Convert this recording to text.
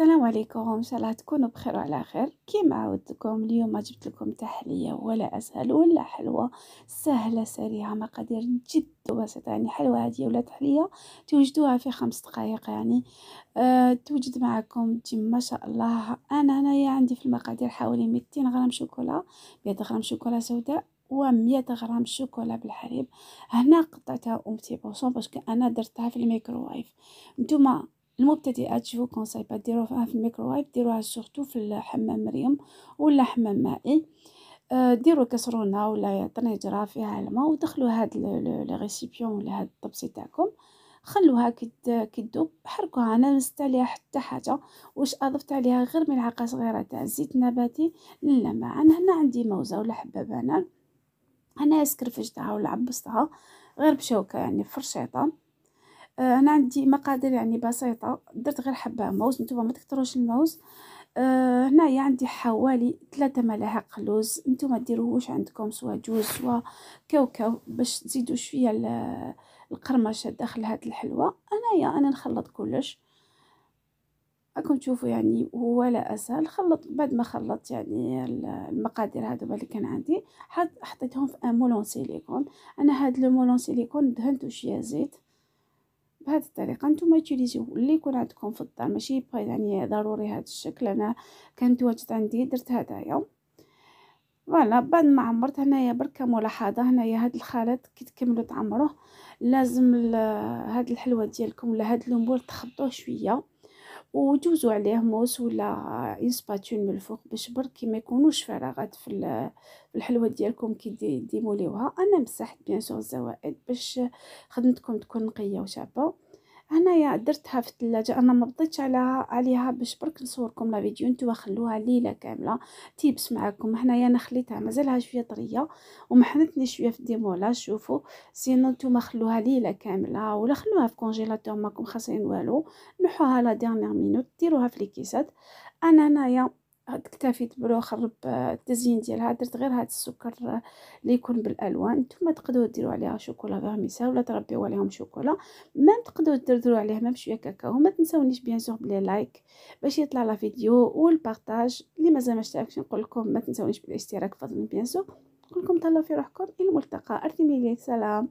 السلام عليكم شاء الله تكونوا بخير وعلى خير كيما عودتكم اليوم جبت لكم تحليه ولا اسهل ولا حلوه سهله سريعه مقادير جد بسيطه يعني حلوه عاديه ولا تحليه توجدوها في خمس دقائق يعني أه توجد معكم تم ما شاء الله انا هنايا عندي في المقادير حوالي 200 غرام شوكولا 100 غرام شوكولا سوداء ومية غرام شوكولا بالحليب هنا قطعتها أمتي بوصون باش أنا درتها في الميكروويف نتوما المبتدئات شوفوا كونساي با ديروها في الميكروويف ديروها سورتو في الحمام مريم ولا حمام مائي آه، ديروا كسرونه ولا طنجره فيها الماء ودخلوا هاد لي ريسيبيون ولا هاد الطبسي تاعكم خلوها كي تذوب حركوها انا نستا عليها حتى حاجه واش اضفت عليها غير ملعقه صغيره تاع زيت نباتي لا ما انا هنا عندي موزه ولا حبه انا انا سكرفجتها ولا عبستها غير بشوكه يعني فرشيطه آه، انا عندي مقادير يعني بسيطه درت غير حبه موز نتوما ما تكتروش الموز آه هنايا عندي حوالي ثلاثة ملاعق لوز نتوما ديروهوش واش عندكم سوا جوز سوا كاوكاو باش تزيدوا شويه القرمشه داخل هاد الحلوه انايا انا نخلط كلش راكم تشوفوا يعني هو لا اسهل خلط بعد ما خلطت يعني المقادير هادو اللي كان عندي حطيتهم في ان مولون سيليكون انا هاد لو مولون سيليكون دهنتو شويه زيت بهذه الطريقه نتوما تيليزيو اللي يكون عندكم في الدار ماشي يبقى يعني ضروري هذا الشكل انا كانت واجد عندي درت هدايا فوالا بعد ما عمرت هنايا برك ملاحظه هنايا هاد الخليط كي تكملوا تعمروه لازم هاد الحلوه ديالكم ولا هاد اللومبور تخبطوه شويه وجوزوا عليه موس ولا انسباتون من الفوق باش برك ما يكونوش فراغات في الحلوه ديالكم كي ديموليوها انا مسحت بيان سور الزوائد باش خدمتكم تكون نقيه وشابه هنايا درتها في الثلاجه انا ما بضيتش على عليها باش برك نصوركم لا فيديو نتوما خلوها ليله كامله تيبس معكم هنايا انا خليتها مازالها شويه طريه ومحنتني شويه في الديمولا شوفوا سينو نتوما خلوها ليله كامله ولا خلوها في كونجيلاتور ماكم خاصين والو نحوها لا ديرنيغ مينوت ديروها في الكيسات انا هنايا اكتفيت بلو خرب التزيين ديالها درت غير هاد السكر آه، اللي يكون بالالوان نتوما تقدروا ديروا عليها شوكولا فيرميسا ولا تربيو عليهم شوكولا ما تقدروا تدردروا عليها مام شويه كاكاو ما تنساونيش بيان سور بلي لايك باش يطلع لا فيديو والبارطاج اللي مازال ما اشتركش نقول لكم ما تنساونيش بالاشتراك فضلا بيان سور نقول لكم تهلاو في روحكم الى الملتقى ارتميلي سلام